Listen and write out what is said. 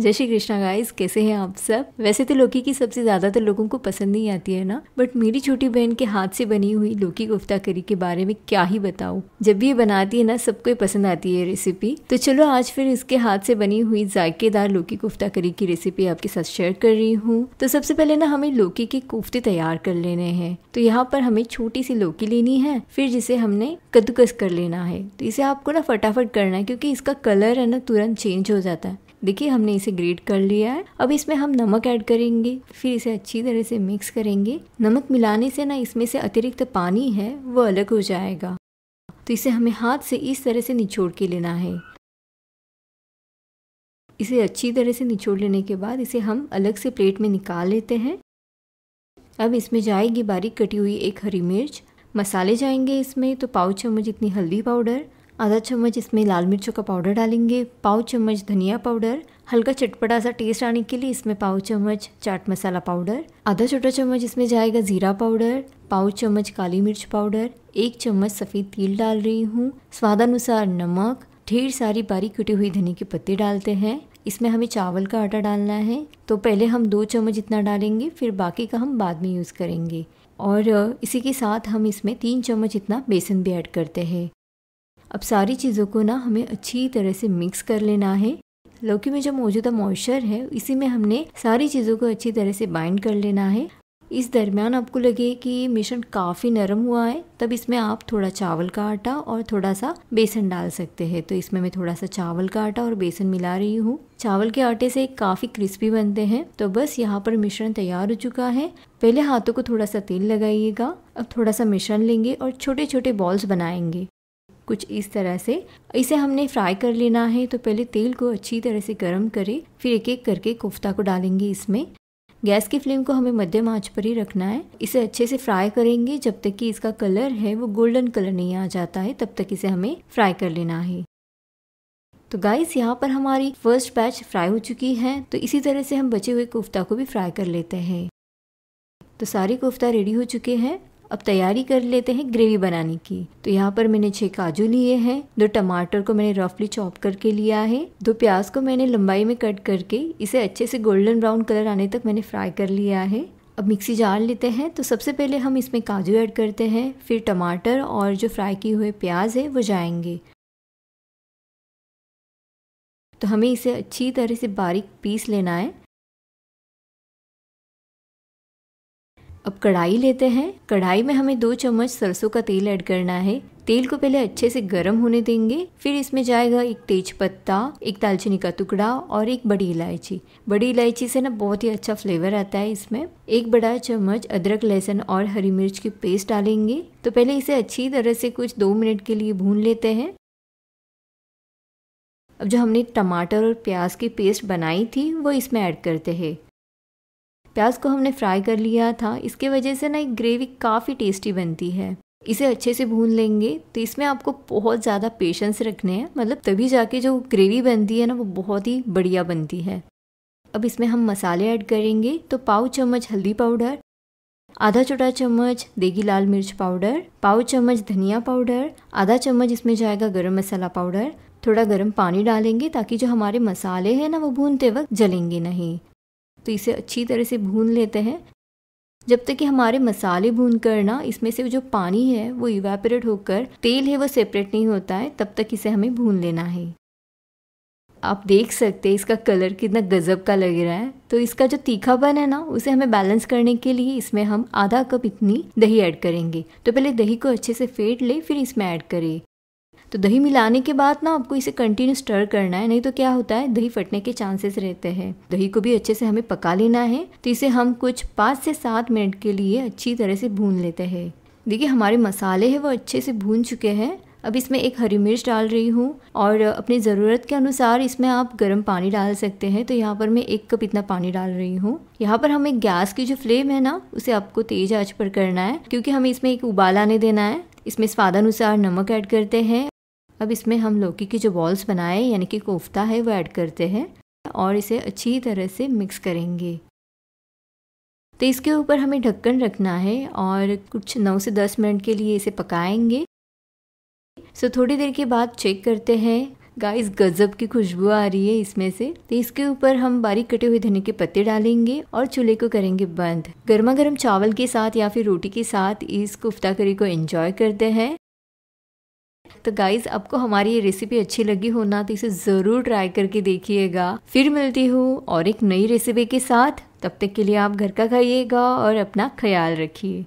जय श्री कृष्णा गाइस कैसे हैं आप सब वैसे तो लौकी की सबसे ज़्यादा तो लोगों को पसंद नहीं आती है ना बट मेरी छोटी बहन के हाथ से बनी हुई लोकी कोफ्ता करी के बारे में क्या ही बताऊं जब भी ये बनाती है ना सबको पसंद आती है रेसिपी तो चलो आज फिर इसके हाथ से बनी हुई जायकेदार लोकी कोफ्ता करी की रेसिपी आपके साथ शेयर कर रही हूँ तो सबसे पहले ना हमें लौकी के कोफ्ते तैयार कर लेने हैं तो यहाँ पर हमें छोटी सी लौकी लेनी है फिर जिसे हमने कद्दूकस कर लेना है तो इसे आपको ना फटाफट करना है क्योंकि इसका कलर है ना तुरंत चेंज हो जाता है देखिए हमने इसे ग्रेट कर लिया है अब इसमें हम नमक ऐड करेंगे फिर इसे अच्छी तरह से मिक्स करेंगे नमक मिलाने से ना इसमें से अतिरिक्त पानी है वो अलग हो जाएगा तो इसे हमें हाथ से इस तरह से निचोड़ के लेना है इसे अच्छी तरह से निचोड़ लेने के बाद इसे हम अलग से प्लेट में निकाल लेते हैं अब इसमें जाएगी बारीक कटी हुई एक हरी मिर्च मसाले जाएंगे इसमें तो पाव चम्मच इतनी हल्दी पाउडर आधा चम्मच इसमें लाल मिर्चों का पाउडर डालेंगे पाव चम्मच धनिया पाउडर हल्का चटपटा सा टेस्ट आने के लिए इसमें पाव चम्मच चाट मसाला पाउडर आधा छोटा चम्मच इसमें जाएगा ज़ीरा पाउडर पाव चम्मच काली मिर्च पाउडर एक चम्मच सफ़ेद तिल डाल रही हूँ स्वादानुसार नमक ढेर सारी बारीक कटी हुई धनी के पत्ते डालते हैं इसमें हमें चावल का आटा डालना है तो पहले हम दो चम्मच इतना डालेंगे फिर बाकी का हम बाद में यूज़ करेंगे और इसी के साथ हम इसमें तीन चम्मच इतना बेसन भी ऐड करते हैं अब सारी चीज़ों को ना हमें अच्छी तरह से मिक्स कर लेना है लौकी में जो मौजूदा मॉइस्चर है इसी में हमने सारी चीज़ों को अच्छी तरह से बाइंड कर लेना है इस दरमियान आपको लगे कि मिश्रण काफ़ी नरम हुआ है तब इसमें आप थोड़ा चावल का आटा और थोड़ा सा बेसन डाल सकते हैं तो इसमें मैं थोड़ा सा चावल का आटा और बेसन मिला रही हूँ चावल के आटे से काफ़ी क्रिस्पी बनते हैं तो बस यहाँ पर मिश्रण तैयार हो चुका है पहले हाथों को थोड़ा सा तेल लगाइएगा अब थोड़ा सा मिश्रण लेंगे और छोटे छोटे बॉल्स बनाएंगे कुछ इस तरह से इसे हमने फ्राई कर लेना है तो पहले तेल को अच्छी तरह से गर्म करें फिर एक एक करके कोफ्ता को डालेंगे इसमें गैस की फ्लेम को हमें मध्यम आंच पर ही रखना है इसे अच्छे से फ्राई करेंगे जब तक कि इसका कलर है वो गोल्डन कलर नहीं आ जाता है तब तक इसे हमें फ्राई कर लेना है तो गाइस यहाँ पर हमारी फर्स्ट बैच फ्राई हो चुकी है तो इसी तरह से हम बचे हुए कोफ्ता को भी फ्राई कर लेते हैं तो सारे कोफ्ता रेडी हो चुके हैं अब तैयारी कर लेते हैं ग्रेवी बनाने की तो यहाँ पर मैंने छह काजू लिए हैं दो टमाटर को मैंने रफली चॉप करके लिया है दो प्याज को मैंने लंबाई में कट करके इसे अच्छे से गोल्डन ब्राउन कलर आने तक मैंने फ्राई कर लिया है अब मिक्सी जार लेते हैं तो सबसे पहले हम इसमें काजू ऐड करते हैं फिर टमाटर और जो फ्राई किए हुए प्याज है वो जाएंगे तो हमें इसे अच्छी तरह से बारीक पीस लेना है अब कढ़ाई लेते हैं कढ़ाई में हमें दो चम्मच सरसों का तेल ऐड करना है तेल को पहले अच्छे से गर्म होने देंगे फिर इसमें जाएगा एक तेज पत्ता एक दालचीनी का टुकड़ा और एक बड़ी इलायची बड़ी इलायची से ना बहुत ही अच्छा फ्लेवर आता है इसमें एक बड़ा चम्मच अदरक लहसुन और हरी मिर्च की पेस्ट डालेंगे तो पहले इसे अच्छी तरह से कुछ दो मिनट के लिए भून लेते हैं अब जो हमने टमाटर और प्याज की पेस्ट बनाई थी वो इसमें ऐड करते हैं प्याज को हमने फ्राई कर लिया था इसके वजह से ना एक ग्रेवी काफ़ी टेस्टी बनती है इसे अच्छे से भून लेंगे तो इसमें आपको बहुत ज़्यादा पेशेंस रखने हैं मतलब तभी जाके जो ग्रेवी बनती है ना वो बहुत ही बढ़िया बनती है अब इसमें हम मसाले ऐड करेंगे तो पाव चम्मच हल्दी पाउडर आधा छोटा चम्मच देगी लाल मिर्च पाउडर पाव चम्मच धनिया पाउडर आधा चम्मच इसमें जाएगा गरम मसाला पाउडर थोड़ा गर्म पानी डालेंगे ताकि जो हमारे मसाले हैं ना वो भूनते वक्त जलेंगे नहीं तो इसे अच्छी तरह से भून लेते हैं जब तक कि हमारे मसाले भून कर ना इसमें से जो पानी है वो इवेपरेट होकर तेल है वो सेपरेट नहीं होता है तब तक इसे हमें भून लेना है आप देख सकते हैं इसका कलर कितना गज़ब का लग रहा है तो इसका जो तीखापन है ना उसे हमें बैलेंस करने के लिए इसमें हम आधा कप इतनी दही ऐड करेंगे तो पहले दही को अच्छे से फेंट ले फिर इसमें ऐड करें तो दही मिलाने के बाद ना आपको इसे कंटिन्यू स्टर करना है नहीं तो क्या होता है दही फटने के चांसेस रहते हैं दही को भी अच्छे से हमें पका लेना है तो इसे हम कुछ पाँच से सात मिनट के लिए अच्छी तरह से भून लेते हैं देखिए हमारे मसाले हैं वो अच्छे से भून चुके हैं अब इसमें एक हरी मिर्च डाल रही हूँ और अपनी ज़रूरत के अनुसार इसमें आप गर्म पानी डाल सकते हैं तो यहाँ पर मैं एक कप इतना पानी डाल रही हूँ यहाँ पर हमें गैस की जो फ्लेम है ना उसे आपको तेज आंच पर करना है क्योंकि हमें इसमें एक उबाल आने देना है इसमें स्वादानुसार नमक ऐड करते हैं अब इसमें हम लौकी के जो बॉल्स बनाए यानी कि कोफ्ता है वो ऐड करते हैं और इसे अच्छी तरह से मिक्स करेंगे तो इसके ऊपर हमें ढक्कन रखना है और कुछ नौ से दस मिनट के लिए इसे पकाएंगे सो so, थोड़ी देर के बाद चेक करते हैं गाइस गजब की खुशबू आ रही है इसमें से तो इसके ऊपर हम बारीक कटे हुए धनिया के पत्ते डालेंगे और चूल्हे को करेंगे बंद गर्मा गर्म चावल के साथ या फिर रोटी के साथ इस कुफ्ता करी को एंजॉय करते हैं तो गाइज आपको हमारी ये रेसिपी अच्छी लगी हो ना तो इसे ज़रूर ट्राई करके देखिएगा फिर मिलती हूँ और एक नई रेसिपी के साथ तब तक के लिए आप घर का खाइएगा और अपना ख्याल रखिए